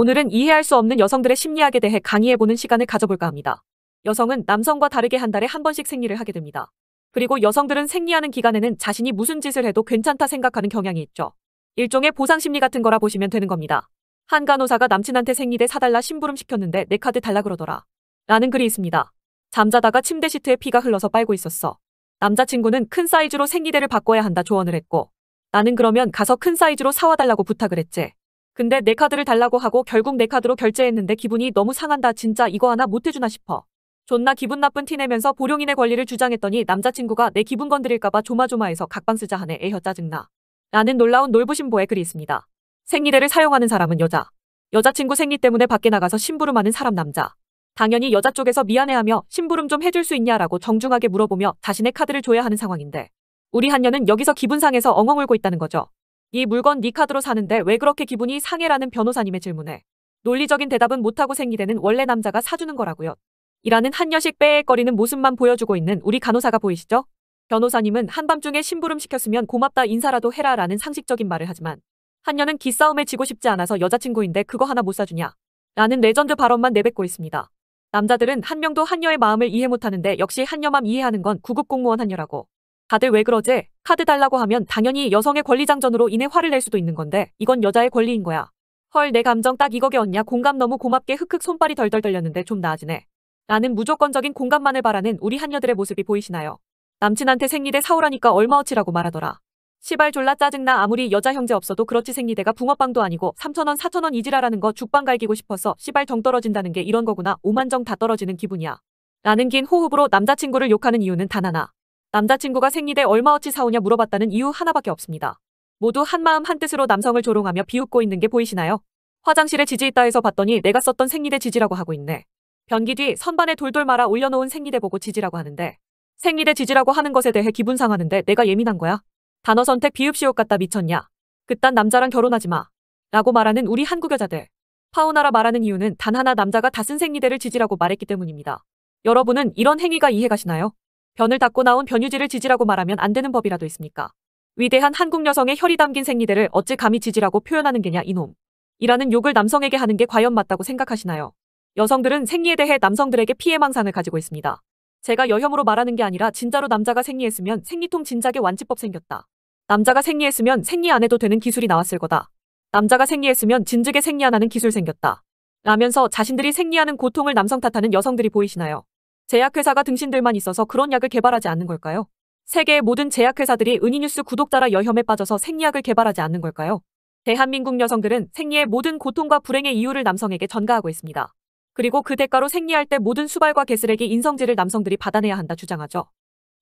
오늘은 이해할 수 없는 여성들의 심리학에 대해 강의해보는 시간을 가져볼까 합니다. 여성은 남성과 다르게 한 달에 한 번씩 생리를 하게 됩니다. 그리고 여성들은 생리하는 기간에는 자신이 무슨 짓을 해도 괜찮다 생각하는 경향이 있죠. 일종의 보상심리 같은 거라 보시면 되는 겁니다. 한 간호사가 남친한테 생리대 사달라 심부름 시켰는데 내 카드 달라 그러더라. 라는 글이 있습니다. 잠자다가 침대 시트에 피가 흘러서 빨고 있었어. 남자친구는 큰 사이즈로 생리대를 바꿔야 한다 조언을 했고 나는 그러면 가서 큰 사이즈로 사와달라고 부탁을 했지. 근데 내 카드를 달라고 하고 결국 내 카드로 결제했는데 기분이 너무 상한다 진짜 이거 하나 못해주나 싶어. 존나 기분 나쁜 티 내면서 보령인의 권리를 주장했더니 남자친구가 내 기분 건드릴까봐 조마조마해서 각방 쓰자 하네 에혀 짜증나. 라는 놀라운 놀부심보에 글이 있습니다. 생리대를 사용하는 사람은 여자. 여자친구 생리 때문에 밖에 나가서 심부름하는 사람 남자. 당연히 여자 쪽에서 미안해하며 심부름 좀 해줄 수 있냐라고 정중하게 물어보며 자신의 카드를 줘야 하는 상황인데 우리 한녀는 여기서 기분 상해서 엉엉 울고 있다는 거죠. 이 물건 네 카드로 사는데 왜 그렇게 기분이 상해라는 변호사님의 질문에 논리적인 대답은 못하고 생리되는 원래 남자가 사주는 거라고요. 이라는 한여식 빼거리는 모습만 보여주고 있는 우리 간호사가 보이시죠? 변호사님은 한밤중에 심부름 시켰으면 고맙다 인사라도 해라 라는 상식적인 말을 하지만 한여는 기싸움에 지고 싶지 않아서 여자친구인데 그거 하나 못 사주냐 라는 레전드 발언만 내뱉고 있습니다. 남자들은 한 명도 한녀의 마음을 이해 못하는데 역시 한녀만 이해하는 건 구급공무원 한녀라고 다들 왜 그러지? 카드 달라고 하면 당연히 여성의 권리장전으로 인해 화를 낼 수도 있는 건데 이건 여자의 권리인 거야. 헐 내 감정 딱 이거게었냐 공감 너무 고맙게 흑흑 손발이 덜덜 떨렸는데 좀 나아지네. 나는 무조건적인 공감만을 바라는 우리 한녀들의 모습이 보이시나요? 남친한테 생리대 사오라니까 얼마어치라고 말하더라. 시발 졸라 짜증나 아무리 여자 형제 없어도 그렇지 생리대가 붕어빵도 아니고 3천원 4천원 이지라라는 거 죽빵 갈기고 싶어서 시발 정 떨어진다는 게 이런 거구나 오만정 다 떨어지는 기분이야. 라는 긴 호흡으로 남자친구를 욕하는 이유는 단 하나. 남자친구가 생리대 얼마어치 사오냐 물어봤다는 이유 하나밖에 없습니다. 모두 한마음 한뜻으로 남성을 조롱하며 비웃고 있는 게 보이시나요? 화장실에 지지 있다 해서 봤더니 내가 썼던 생리대 지지라고 하고 있네. 변기 뒤 선반에 돌돌 말아 올려놓은 생리대 보고 지지라고 하는데 생리대 지지라고 하는 것에 대해 기분 상하는데 내가 예민한 거야? 단어 선택 비읍시옷 같다 미쳤냐? 그딴 남자랑 결혼하지 마. 라고 말하는 우리 한국 여자들. 파우나라 말하는 이유는 단 하나 남자가 다 쓴 생리대를 지지라고 말했기 때문입니다. 여러분은 이런 행위가 이해가시나요? 변을 닦고 나온 변유지를 지지라고 말하면 안 되는 법이라도 있습니까? 위대한 한국 여성의 혈이 담긴 생리대를 어찌 감히 지지라고 표현하는 게냐 이놈. 이라는 욕을 남성에게 하는 게 과연 맞다고 생각하시나요? 여성들은 생리에 대해 남성들에게 피해망상을 가지고 있습니다. 제가 여혐으로 말하는 게 아니라 진짜로 남자가 생리했으면 생리통 진작에 완치법 생겼다. 남자가 생리했으면 생리 안 해도 되는 기술이 나왔을 거다. 남자가 생리했으면 진즉에 생리 안 하는 기술 생겼다. 라면서 자신들이 생리하는 고통을 남성 탓하는 여성들이 보이시나요? 제약회사가 등신들만 있어서 그런 약을 개발하지 않는 걸까요? 세계의 모든 제약회사들이 은이뉴스 구독자라 여혐에 빠져서 생리약을 개발하지 않는 걸까요? 대한민국 여성들은 생리의 모든 고통과 불행의 이유를 남성에게 전가하고 있습니다. 그리고 그 대가로 생리할 때 모든 수발과 개쓰레기 인성질을 남성들이 받아내야 한다 주장하죠.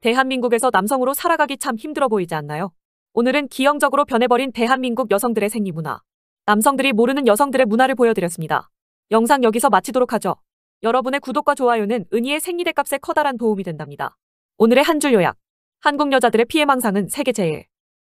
대한민국에서 남성으로 살아가기 참 힘들어 보이지 않나요? 오늘은 기형적으로 변해버린 대한민국 여성들의 생리문화, 남성들이 모르는 여성들의 문화를 보여드렸습니다. 영상 여기서 마치도록 하죠. 여러분의 구독과 좋아요는 은희의 생리대 값에 커다란 도움이 된답니다. 오늘의 한 줄 요약. 한국 여자들의 피해망상은 세계 제일.